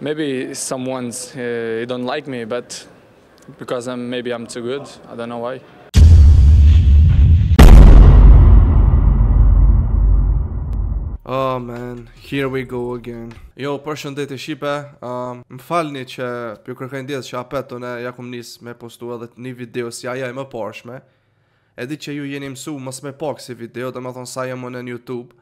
maybe someone's uh, eh, don't like me but because I'm maybe I'm too good I don't know why Oh man, here we go again. Jo, përshëndetje shipe. Ëm, um, më falni që ju kërkoj ndjes që apetun e ja kum nis me postuar edhe një video si ajo më parshme. Edi që ju jeni mësu mos më pak si video, domethënë sa jam unë në YouTube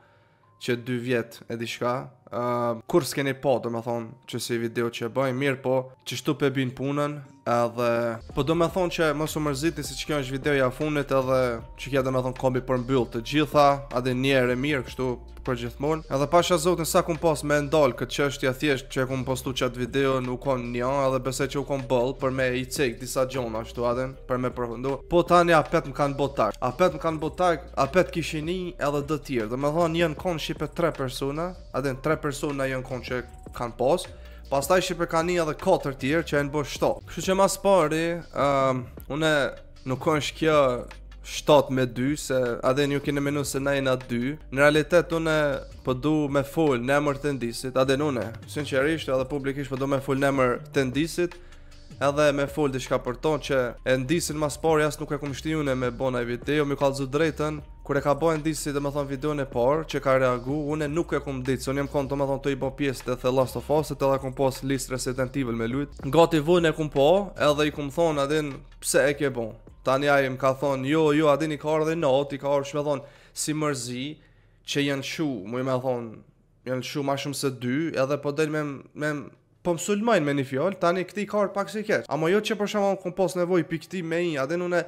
që 2 vjet e di shka, Ehm, kur s'keni po, do me thonë, që si video që e bëjmë, mirë po, që shtu pe bin punën, edhe po do me thonë që mos u mërziti si që kjo është videoja funet edhe që kjo do me thonë kombi për mbyllë të gjitha adhe njerë e mirë kështu për gjithmonë edhe pasha zotin sa kum pas me ndalë këtë që është që kum postu që atë video nuk kon një edhe bese që u kon bëllë për me i cek disa gjona shtu adhe për me përfundu po tani apet më kanë botak apet më kanë botak apet kishini edhe dhe tjerë dhe me thonë jenë kon shqipe tre persona adhe tre persona jenë kon që kanë post Pastaj taj Shqipër ka një edhe kotër tjerë që e në bërë shto Kështu që mas pari, um, une nuk o shkja shtot me dy Se adhe një kene menu se ne i 2. dy Në realitet une përdu po me full në emër të ndisit Adhe në une, sinqerisht edhe publikisht përdu po me full në emër të ndisit Edhe me full di shka për tonë që e ndisin mas pari As nuk e kumështi une me bona i video jo, Mi kalëzu drejten kur e ka bën ditë si domethën videon e parë që ka reagu, unë nuk e kum ditë, unë jam kon domethën të i bë pjesë të The Last of Us, edhe kom pas list Resident Evil me lut. Gati vën e kum po, edhe i kum thon adin pse e ke bën. Tani ai më ka thon, "Jo, jo, adin i ka ardhe not, i ka ardhur më thon si mërzi që janë shu, më i më thon, janë shu më shumë se dy, edhe po del me me po më sulmojnë me një fjalë, tani këti ka ardhur pak si keq. Amo jo që për shkakun kom pas nevojë pikë ti me një, adin unë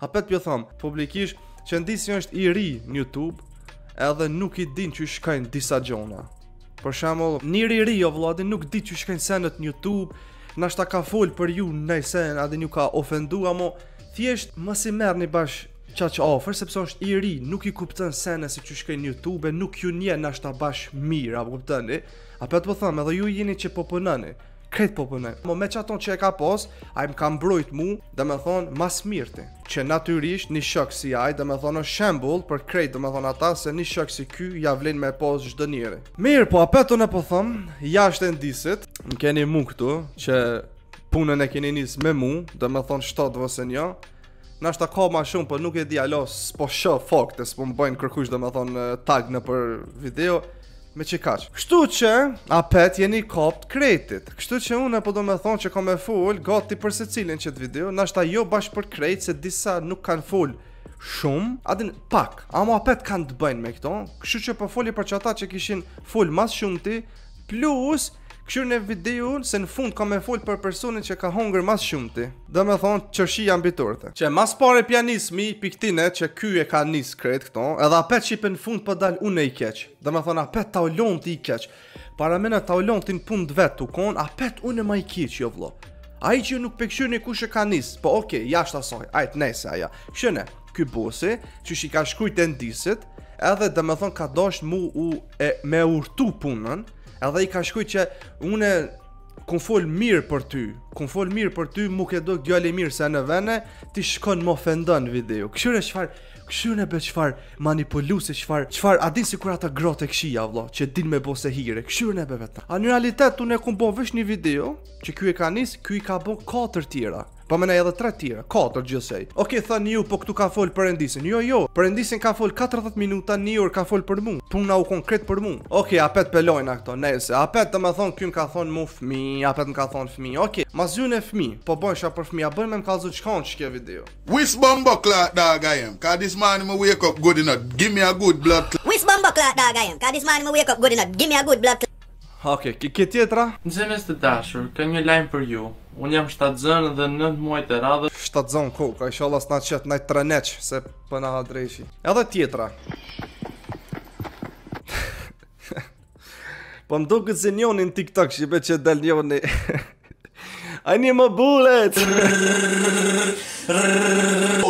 hapet pet pjo thëmë, publikisht, që ndisi është i ri në YouTube edhe nuk i din që shkajnë disa gjona. Për shemull, njëri ri o vladin nuk di që shkajnë senet në YouTube, nashta ka folë për ju në i sen, adi një ka ofendu, amo thjesht më si merë një bash qa që ofër, sepse është i ri, nuk i kuptën sene si që shkajnë YouTube, nuk ju një nashta bash mirë, apo kuptëni, apë po të po thëmë, edhe ju jini që po pënëni, Kretë po përmen Mo me që aton që e ka pos A im kam brojt mu Dhe me thonë Mas mirti Që naturisht Një shëk si aj Dhe me thonë O shembul Për kretë Dhe me thonë ata Se një shëk si ky Ja vlin me pos Shdo njëri Mirë po apetu në po thonë Ja shte në disit Në keni mu këtu Që punën e keni njës me mu Dhe me thonë Shtot vëse njo Në ta ka ma shumë Për po nuk e di dialos Po shë fakt E po më bëjnë kërkush Dhe me thonë eh, Tag në për video me që kaqë Kështu që, a pet jeni kopt kretit. Kështu që unë e po do me thonë që ka me full, gati për se cilin që të video, nashta jo bashkë për kret se disa nuk kanë full shumë, adin pak, ama a kanë të bëjnë me këto, kështu që po fulli për që ata që kishin full mas shumë ti, plus Këshur në video unë se në fund ka me fol për personin që ka hongër mas shumë ti Dhe me thonë që janë Që mas pare pianismi i që ky e ka nis kretë këto Edhe apet që i për në fund për po dalë unë e i keq Dhe me thonë apet ta ulon të i keq Para mene ta ulon të në pun të vetë të konë Apet unë e ma i keq jo vlo A i që nuk për kush e ka njës Po oke, okay, jashtë asoj, a i të nejse aja Këshune, bosi që shi ka shkujt e ndisit, edhe dhe thonë ka dosh mu u e me urtu punën edhe i ka shkuj që une kun fol mirë për ty, kun fol mirë për ty, mu ke do djali mirë se në vene, ti shkon më ofendon video. Këshyre qëfar, këshyre be qëfar manipuluse, qëfar, qëfar, a din si kur ata grote këshia, vlo, që din me bose hire, këshyre ne be vetë. A në realitet, unë e kun bo vesh një video, që kjo e ka nis, kjo i ka bo 4 tjera. Po më edhe tre tira, katër gjithsej. Okej, okay, thënë ju po këtu ka fol Perëndisin. Jo, jo, Perëndisin ka fol 40 minuta, Niu ka fol për mua. Puna u konkret për mua. Okej, okay, apet pelojna këto, nëse. a pet më thon kim ka thon mu fmi, pet më ka thon fmi. Okej, okay. mazyun e fmi. Po bënsha për fmi, a bën me mkazu çkon çka video. Wish bomba clock dog I am. Ka this man me wake up good enough. Give me a good blood Wish bomba clock dog I am. Ka this man me wake up good enough. Give me a good blood clot. Okej, okay, ke tjetra? Nëse të dashur, ka një lajm për ju. Unë jam shtatëzën dhe nëndë muajt e radhë Shtatëzën ku, ka isha Allah s'na qëtë najtë treneq se përna ha drejshi Edhe tjetra Po më do këtë si njoni në TikTok shqipe që del njoni A një më bullet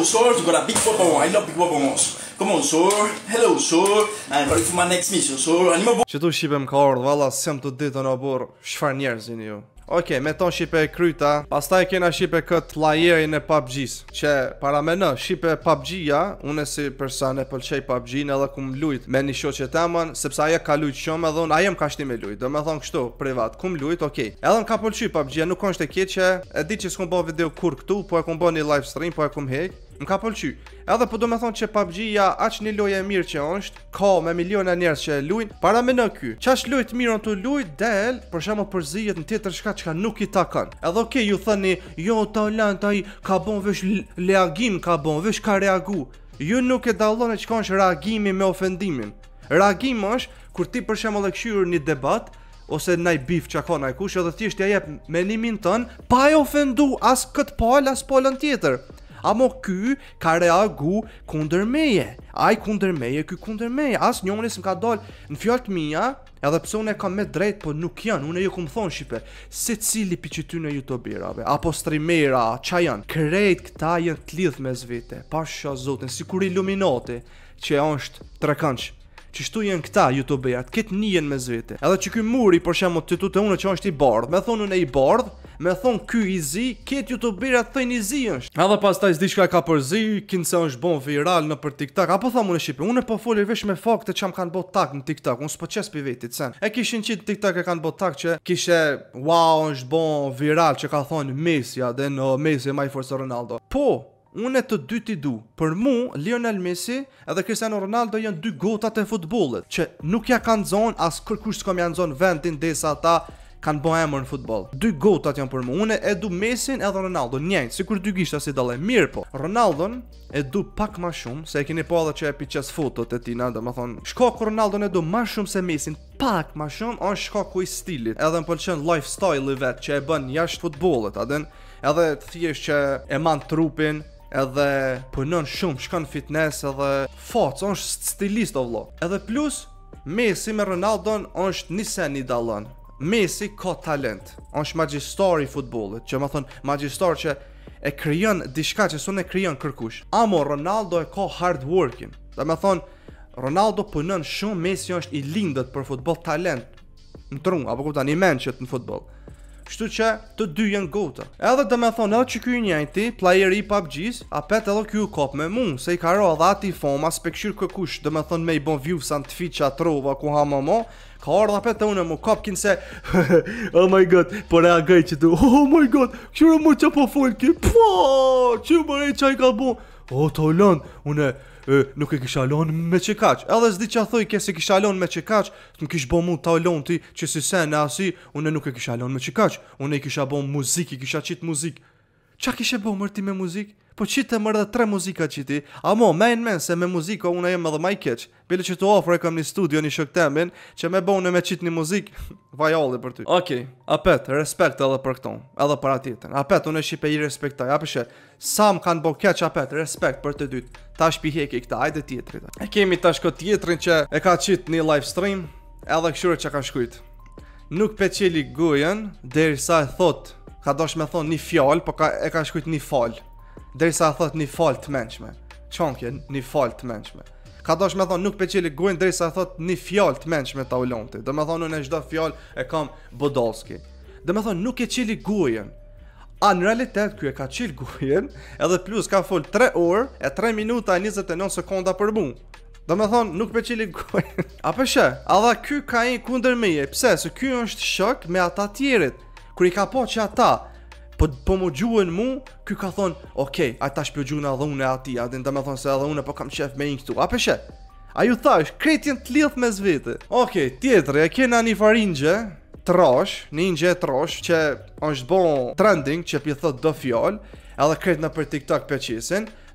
Oh sor, you got a big boy I love big boy for Come on sor, hello sir I'm ready for my next mission sir, a një më bullet Që tu shqipe më ka ardhë, vala, sem të ditë në aburë Shfar njerë zinë ju Ok, me ton shipe e kryta Pas e kena shipe këtë lajerin e PUBG's Që para me në, shipe e PUBG-ja Une si përsa e pëlqej PUBG-në Edhe ku më lujt me një shoqe temën Sepsa aja ka lujt shumë edhe unë Aja më ka shti me lujt, dhe me thonë kështu privat Ku më lujt, ok, edhe më ka pëlqy PUBG-ja Nuk është e kje që e di që s'ku më video kur këtu Po e ku më një live stream, po e ku më hek më ka pëlqy. Edhe po do me thonë që PUBG ja aq një lojë e mirë që është, ka me miliona njerës që e lujnë, para me në ky. Qash lujt mirë të lujt, del, për shemë për në tjetër shka që nuk i takon. Edhe ok, okay, ju thëni, jo, talent, ta i ka bon vesh leagim, ka bon vesh ka reagu. Ju nuk e dalone që ka është reagimi me ofendimin. Reagim është, kur ti për shemë dhe këshyur një debat, ose ndaj bif që ka kush, edhe thjesht ja jep menimin ton pa e ofenduar as këtë pal, as polën tjetër. Amo ky ka reagu kunder meje Aj kunder meje, ky kunder meje As njëmëri së më ka dollë në të mija Edhe pse unë e kam me drejt, po nuk janë, unë e ju këmë thonë shqipe Se cili pi që ty në youtuberave, apo streamera, qa janë Krejt këta janë të lidhë me zvite, pasha zotën, si kur iluminati Që e onështë që shtu jenë këta youtuberat, këtë njën me zvite. edhe që ky muri për shemë të të të unë që është i bardh me thonë une i bardh me thon ky i zi, ket atë thën i zi ësh. Edhe pastaj diçka ka për zi, kin se është bon viral në për TikTok. Apo thamun në Shqipëri, unë po fol vetëm me fakte çam kanë bë tak në TikTok. Unë s'po çes pi vetit sen. E kishin qit TikTok e kanë bë tak që kishe wow, është bon viral që ka thon Messi, ja, den Messi më i se Ronaldo. Po, Unë e të dy ti du Për mu, Lionel Messi edhe Cristiano Ronaldo janë dy gotat e futbolet, Që nuk ja kanë zonë, as kërkush s'kom janë zonë vendin Desa ta kanë bë emër në futboll. Dy gotat janë për mua, e du Mesin edhe Ronaldo, njëjtë, sikur dy gishta si dalle. Mirë po, Ronaldo e du pak më shumë, se e keni po edhe që e piches fotot e tina, dhe më thonë, shko ku Ronaldo e du më shumë se Mesin pak më shumë, on shko ku i stilit, edhe më pëlqen lifestyle i vetë që e bën jashtë futbolet, adën, edhe të thjesht që e manë trupin, edhe punon shumë, shkon fitness edhe fotë, on stilist o vlo. Edhe plus, Messi me Ronaldo është një sen i dalon, Messi ka talent. Është magjistori i futbollit, që më thon magjistor që e krijon diçka që sonë krijon kërkush. Amo Ronaldo e ka hard working. Do të thon Ronaldo punon shumë, Messi është i lindët për futboll talent në trung, apo kuptan i menqët në futboll. Kështu që të dy janë gota. Edhe do më thonë edhe çky i njëjti, player i PUBG-s, a pet edhe ky u kop me mua, se i ka rë edhe atë foma kë kush do më thonë me i bon views an të fiça trova ku ha mamo. Ka dhe apet të unë më kapkin se Oh my god Po reagaj që tu Oh my god Kjurë më që po folë ki Pua po, Që më e qaj ka bu O oh, të lënë Unë e, nuk e kisha lon me çikaç. Edhe s'di çfarë thoi ke se kisha lon me çikaç, të kish bë mu ta lon ti që si se na si, unë nuk e kisha lon me çikaç. Unë i kisha bë muzik, i kisha çit muzik. Çka kishe bëu mërti me muzik? Po që të mërë dhe tre muzika që ti? A mo, men men, se me muzika unë jem edhe maj keq. Bile që të ofre kam një studio, një shok temin, që me bo në me qitë një muzik, vajalli për ty. Ok, apet, respekt edhe për këton, edhe për atitën. Apet, unë e shqipe i respektaj, apëshe, sam kanë bo keq, apet, respekt për të dytë. Ta shpihek i këta, ajde tjetrit. E kemi ta shko tjetrin që e ka qitë një live stream, edhe këshure që ka shkujtë. Nuk peqeli gujen, deri e thot, ka dosh me thonë një fjall, po e ka shkujtë një falë. Derisa a thot një fal të menqme Qonkje një fal të menqme Ka dosh me thonë nuk pe qili gujnë Derisa a thot një fjal të menqme ta ulonti Dhe me thonë në në gjdo fjal e kam bodoski Dhe me thonë nuk e qili gujen A në realitet kjo e ka qili gujen Edhe plus ka full 3 orë E 3 minuta e 29 sekonda për mu Dhe me thonë nuk pe qili gujen A për shë A dha kjo ka i kunder Pse se kjo është shok me ata tjerit Kër i ka po që ata po po më gjuën mu, ky ka thon, "Ok, a ta shpjo gjuën edhe unë atij, a den të se edhe unë po kam qef me një këtu." A peshë? A ju thash, kretjen të lidh mes vete. Ok, tjetër, e kena një faringje, trosh, një një trosh, që është bon trending, që pjë thot do fjoll, edhe kretna për TikTok për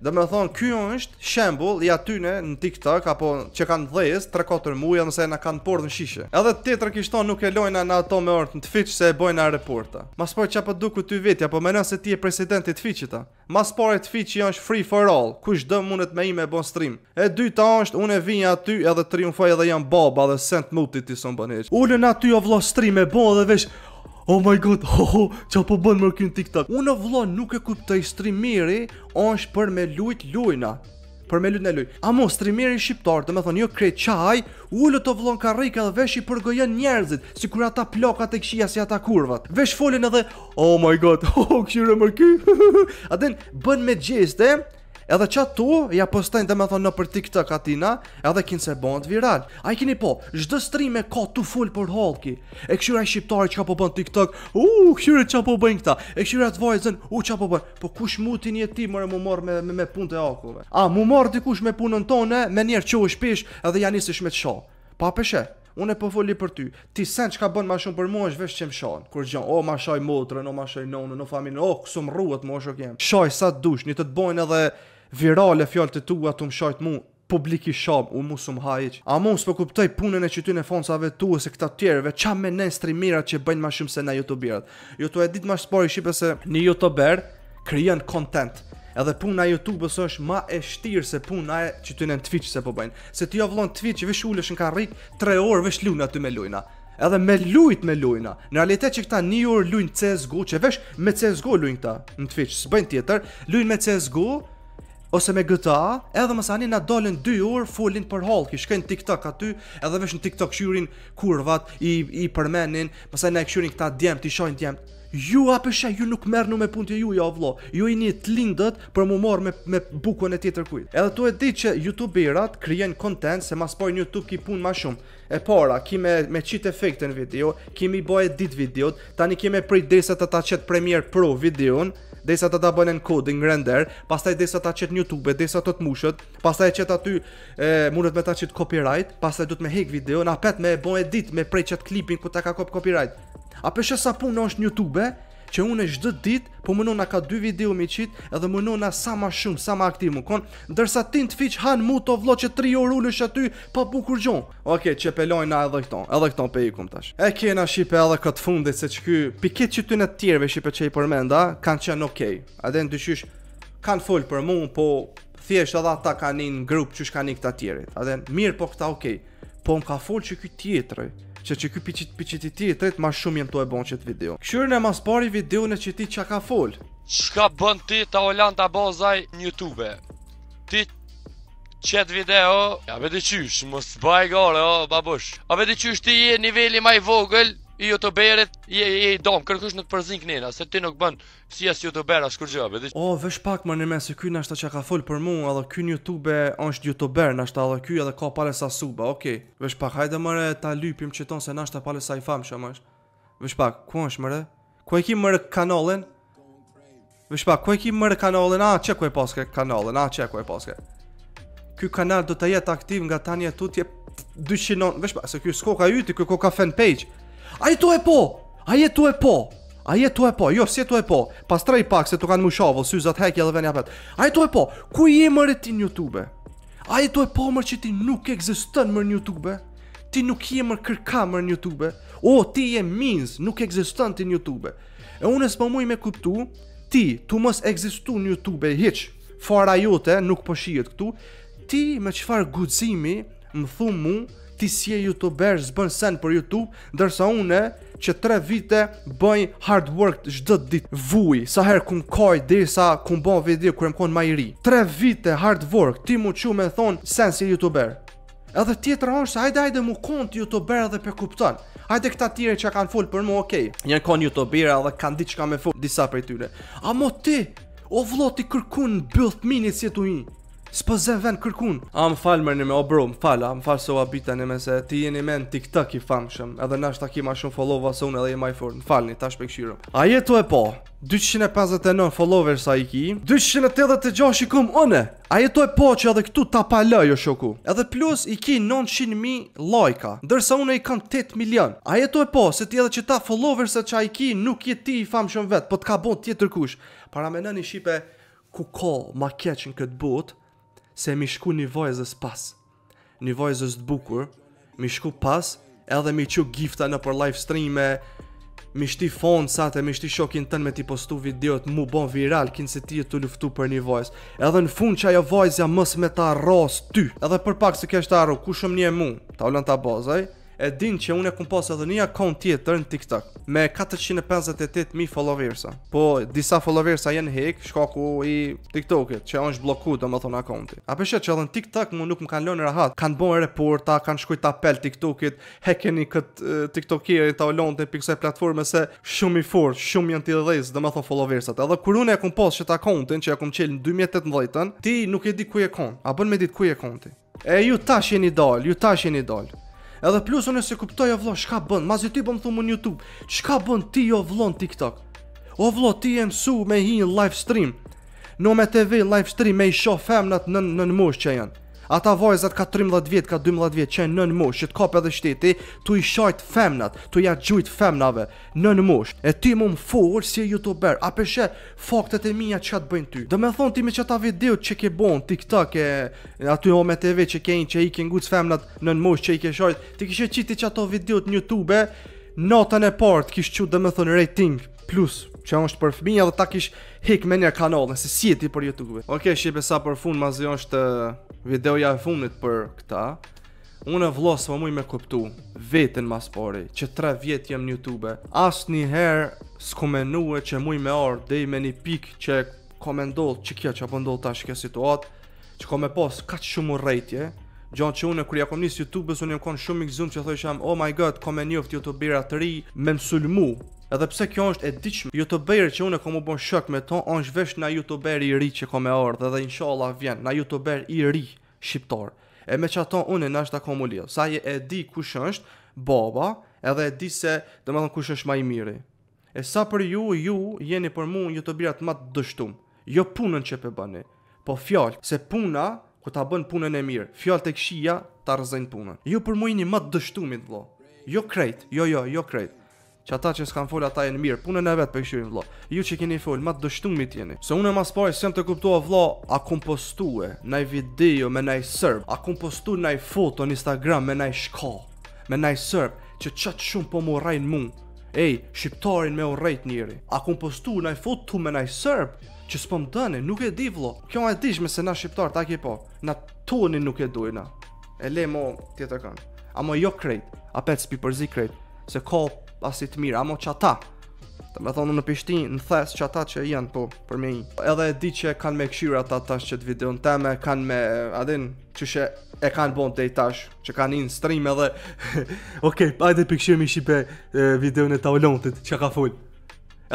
Dhe me thonë, kjo është shembul i atyne në TikTok, apo që kanë dhejës 3-4 muja nëse e në kanë porë në shishe. Edhe të tjetër kishton nuk e lojna në ato me orët në të fiqë se e bojna e reporta. Mas por që apë po duku ty vetja, po menon se ti e presidenti të fiqita. Mas por e të fiqë është free for all, kush dë mundet me ime e bon stream. E dyta është, unë e vinja aty edhe triumfoj edhe janë baba dhe sent mutit të sënë Ullën aty o vlo stream e bon dhe vesh, Oh my god, ho ho, qa po bënë më kënë tiktak Unë vlo nuk e kuptoj streamiri Onë për me lujt lujna Për me lujt në lujt Amo, streamiri shqiptar të me thonë jo krejt qaj Ullë të vlo në ka dhe vesh i përgojën njerëzit Si kur ata plokat e këshia si ata kurvat Vesh folin edhe Oh my god, ho ho, këshirë më kënë bën me gjiste edhe që ato ja postajnë dhe me thonë në për TikTok atina, edhe kinë se bëndë viral. A i kini po, gjdo streame ka tu full për hulk e këshyra i shqiptare që ka po bënë TikTok, u, këshyra që po bënë këta, e këshyra të vajzën, u, që po bënë, po kush mu t'i një ti mërë mu morë me, me, me punë të akove. A, mu morë dikush me punën tone, me njerë që u shpish, edhe janisish me të shohë. Pa peshe, Unë e po foli për ty. Ti sen çka bën më shumë për mua është vetëm shon. Kur gjon, o ma shoj motrën, o ma shoj nonën, o famin, o kusum rruat më shokem. Shoj sa dush, ni të të bojnë edhe virale fjallë të tua të më shajtë mu publiki shabë, u musë më hajqë. A mu së përkuptoj punën e qytyn e foncave tu e se këta tjereve, qa me ne që bëjnë ma shumë se na youtuberat. Youtube jo e ditë ma shpori shqipe se një youtuber kryen content. Edhe puna YouTube-s është më e shtirë se puna e qytynën Twitch se po bëjnë. Se ti javlon Twitch vesh ulesh në karrik 3 orë vesh lunë aty me lojna. Edhe me lujt me lojna. Në realitet që këta 1 orë lujnë CS:GO, vesh me CS:GO lujnë këta në Twitch, s'bëjnë tjetër, lujnë me CS:GO, ose me GTA, edhe më sani na dolën 2 orë folin për hall, që shkojnë TikTok aty, edhe vesh në TikTok shyrin kurvat i i përmenin, pastaj na e kshyrin këta djem ti shojnë djem. Ju a po ju nuk merr me punë ju, ja vëllo. Ju jeni të lindët për mu marr me me bukën e tjetër kujt. Edhe tu e di që youtuberat krijojn content se mas po YouTube ki pun më shumë. E para, ki me me çit efekte në video, ki më bëj edit videot. Tani ki më prit derisa ta çet premier pro videon desa ta bënë në coding render, pastaj desa ta qetë në YouTube, desa të të mushët, pastaj qetë aty e, mundet me ta qetë copyright, pastaj du të me hek video, na pet me e edit me prej qetë klipin ku ta ka kop copyright. A për sa punë në është në YouTube, që unë e shdët dit, po më nëna ka dy video mi qit, edhe më nëna sa ma shumë, sa ma aktiv më konë, dërsa tin të fiq hanë mu të vlo që tri orë ullë shë aty, pa bukur gjonë. Oke, që pelojnë na edhe këton, edhe këton pe i kumë tash. E kena shipe edhe këtë fundit, se që ky piket që ty në tjerve shipe që i përmenda, kanë qenë okej. A dhe në të kanë full për mu, po thjesht edhe ata kanë një grup që shkanë këta tjerit. A dhe mirë po këta okej, po më ka full që ky tjetërë që që ky piçit piçit i ti tret më shumë jam tuaj bon çet video. Këshirën e mas parë videon e çeti çka ka fol. Çka bën ti ta Holanda bozaj në YouTube? Ti çet video, ja vedi çysh, mos bajgore o babush. A vedi çysh ti je niveli më i vogël? i youtuberit i i i dom kërkosh në të përzin knena se ti nuk bën si as youtuber as kur gjave o oh, vesh pak më në mes ky nashta çka ka fol për mua edhe ky në youtube është youtuber nashta edhe ky edhe ka pale sa suba ok vesh pak hajde më ta lypim çeton se nashta pale sa i famshëm është vesh pak ku është më ku e ki më kanalin vesh pak ku e ki më kanalin a çka ku e pas kanalin a çka ku e pas ky kanal do të jetë aktiv nga tani atut je 200 vesh pak se ky skoka yti ky ka fan page A jetu e po, a jetu e po, a jetu e po, jo, si jetu e po, pas trej pak se të kanë mushavo, syzat hekja dhe venja petë, a jetu e po, ku je mërë ti një Youtube? A jetu e po mërë që ti nuk egzistën mërë një Youtube? Ti nuk je mërë kërka mërë një Youtube? O, ti je minz, nuk egzistën ti në Youtube? E unë s'po muj me kuptu, ti, tu mos egzistu në Youtube, hiq, fara jote, nuk po shijet këtu, ti me qëfar guzimi, më thumë mu, ti si e youtuber zbën sen për youtube ndërsa une që 3 vite bëj hard work çdo ditë vuj sa herë kum kaj derisa kum bën video kur më kon më i ri 3 vite hard work ti mu çu me thon sen si youtuber edhe tjetër është, se hajde hajde mu kont youtuber edhe pe kupton Hajde këta tjere që kanë fol për mu, okej okay. Njën kon youtuber edhe kanë ditë që me disa për tyre A mo ti, o vlo ti kërkun në bëth minit si tu i s'po zem ven kërkun. A më fal merrni me o bro, më fal, a më falë se u habitani më se ti jeni më në TikTok i famshëm, edhe na ki ma shumë followers se unë edhe jam më i fortë. Falni, tash pe këshiro. A jetu e po? 259 followers sa i ki. 286 i kum unë. A jetu e po që edhe këtu ta paloj shoku. Edhe plus i ki 900 mijë lajka, ndërsa unë i kam 8 milion. A jetu e po se ti edhe që ta followers sa i ki nuk je ti i famshëm vet, po të ka tjetër kush. Para më nënë shipe ku ka më keq këtë botë se mi shku një vajzës pas. Një vajzës të bukur, mi shku pas, edhe mi që gifta në për live stream e mi shti fond sa të mi shti shokin tënë me ti postu videot mu bon viral, kinë se ti e të luftu për një vajzë. Edhe në fund që ajo vajzëja mës me ta rras ty, edhe për pak se kesh të arru, ku shumë një e mu, ta ulan të abazaj, e din që unë e kum pas edhe një akont tjetër në TikTok me 458.000 followersa. Po, disa followersa janë hek, shkaku i TikTokit, që është bllokuar do më thonë akonti. A përshet që edhe në TikTok mu nuk më kanë lonë rahat, kanë bon reporta, kanë shkujt apel TikTokit, hekeni këtë TikTokirë TikTokeri ta olonë të pikësaj platforme se shumë i fort, shumë janë t'i dhejës do më thonë followersat. Edhe kur unë e kum pas që akontin që e kum qelë në 2018, ti nuk e di ku e konë, a bën me dit ku e konti. E ju tash jeni dal, ju tash jeni dal. Edhe plus unë se kuptoj o vlo, çka bën? Mazi ti po më thumë në YouTube. Çka bën ti o vlon TikTok? O vlo, ti je mësu me hi live stream. Në me TV live stream me i shoh femnat në në mush që janë ata vajzat ka 13 vjet, ka 12 vjet, që e nën mosh, që t'kap edhe shteti, t'u i shajt femnat, t'u i gjujt femnave, nën mosh, e ti mu më fuhur si e youtuber, a përshe faktet e mija që atë bëjnë ty. Dhe me thonë ti me që ta video që ke bon, tiktok e aty o TV që ke in, që i ke ngujt femnat nën mosh, që i ke shajt, ti kishe qiti që ato video të youtube, natën e partë kishë që dhe me thonë rating plus që është për fëmija dhe ta kish hik me një si e ti për Youtube Oke shqipe sa për fund mazë është videoja e fundit për këta, unë e vlosë më muj me këptu vetën mas pori, që 3 vjetë jem në YouTube, asë një herë s'ku menue që muj me orë dhe i me një pikë që ko me ndollë që kja që apë ndollë tash kja situatë, që ko me posë ka që shumë rejtje, Gjonë që une, kërë ja kom njësë YouTube-ës, unë jam konë shumë i këzumë që thëjë jam oh my god, kom e njëftë YouTube-bira të ri, me më sulmu, Edhe pse kjo është e ditshme, youtuberi që unë kam u bën shok me to, është vesh na youtuber i ri që kam ardh, edhe inshallah vjen na youtuber i ri shqiptar. E me çato unë na është komu lidh. Sa e di kush është baba, edhe e di se domethën kush është më i miri. E sa për ju, ju jeni për mua youtuberat më të dështum. Jo punën që pe po fjalë, se puna ku ta bën punën e mirë. Fjalë tek shija ta rrezojnë punën. Ju për mua jeni më të dështumit vëlla. Jo krejt, jo jo, jo krejt që ata që s'kan fol ata janë mirë punën e vet për këshirin vëlla ju që keni fol më do shtumë ti jeni se unë më pas pore s'em të kuptova vëlla a kompostue në video me nai serv a kompostu në foto në instagram me nai shko me nai serv që çat shumë po morrën mua ej shqiptarin me urrejt njëri a kompostu në ai foto me nai serv që s'po mdhane nuk e di vëlla kjo e di më se na shqiptar ta ki po na tonin nuk e duajna e lemo tjetër kan Amo jo krejt, apet s'pi përzi krejt, se ka asit mirë, amo që ata Të me thonë në pishtin, në thes që ata që janë po për me Edhe e di që kanë me këshirë ata tash që të video në teme Kanë me adin që shë e kanë bon të tash Që kanë in stream edhe Okej, okay, ajde për këshirë mi shipe e, video në taulontit që ka full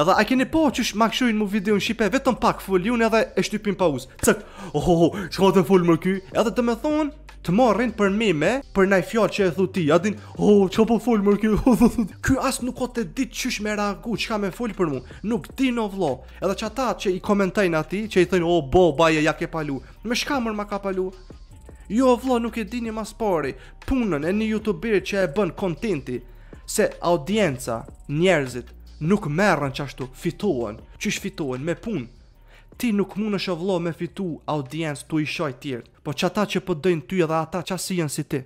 Edhe a keni po që shma këshirë mu video në shipe vetëm pak full Ju edhe e shtypin pa us Cëk, Ohoho Që ka të full më ky Edhe të me thonë të marrin për meme për naj fjalë që e thu ti. Adin, oh, çfarë po fol më këtu? Ky as nuk ka të ditë çysh me reagu, çka më fol për mua. Nuk di no vëllo. Edhe çata që i komentojnë aty, që i thënë, oh, bo, baje ja ke palu. Me çka më ka palu? Jo vllo, nuk e dini më sporti. Punën e një youtuber që e bën kontenti se audienca, njerëzit nuk merren çashtu, fituan. Çysh fituan me punë ti nuk mund të shovllo me fitu audiencë tu i shoj të tjerë. Po çata që po ty edhe ata që si janë si ti?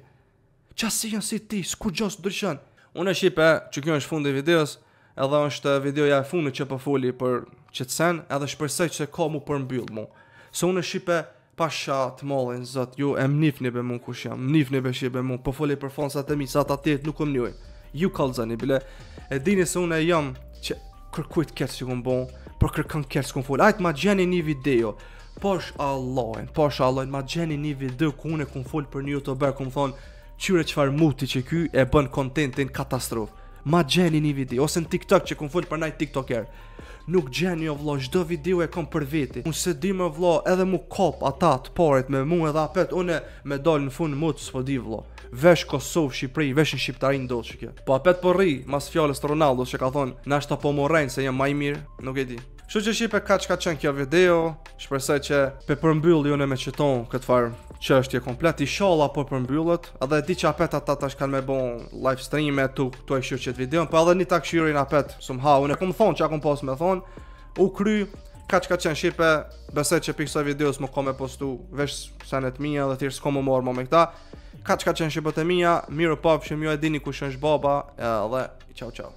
Që si janë si ti? Sku gjosë dërshën. Unë e e që kjo është fundi i videos, edhe është videoja e fundit që po foli për çetsen, edhe shpresoj se ka më për mbyll Se unë e e pasha të mollën Zot, ju e mnifni be mua kush jam. Mnifni be shqip mu, mua. Po foli për fonsat e mi, sa ata tjetër nuk më Ju kallzani bile. E dini se unë jam kërkujt kërës që këmë bon, për kërkën kërës këmë full, ajtë ma gjeni një video, posh Allahin, posh Allahin, ma gjeni një video ku une këmë full për një youtuber, këmë thonë, qyre qëfar muti që ky e bën kontentin katastrofë, ma gjeni një video ose në TikTok që kum fol për ndaj TikToker. Nuk gjeni o vlo, çdo video e kom për viti. Unë se di më vlo, edhe mu kop ata të porit me mua edhe apet unë me dal në fund mut s'po di vlo. Vesh Kosov, Shqipëri, vesh në Shqiptarin në dollë që kjo Po apet po mas fjallës të Ronaldo që ka thonë Nashta po morejnë se jem maj mirë, nuk e di Shqo që Shqipe ka që ka qenë kjo video Shpresaj që pe përmbyllë ju në me qëtonë këtë farë që është je komplet i shalla për mbyllët, edhe di që apet ata tash kanë me bon live stream e tuk tu e shqyrë qëtë video po edhe një tak shqyrë apet su më ha unë e këmë thonë që pas me thonë u kry ka që ka qenë shqipe beset që videos më kom e postu vesh senet mija dhe thjesht s'kom marr morë më me këta ka që ka qenë të mija mirë pop që mjo e dini ku shënë shbaba edhe ciao ciao.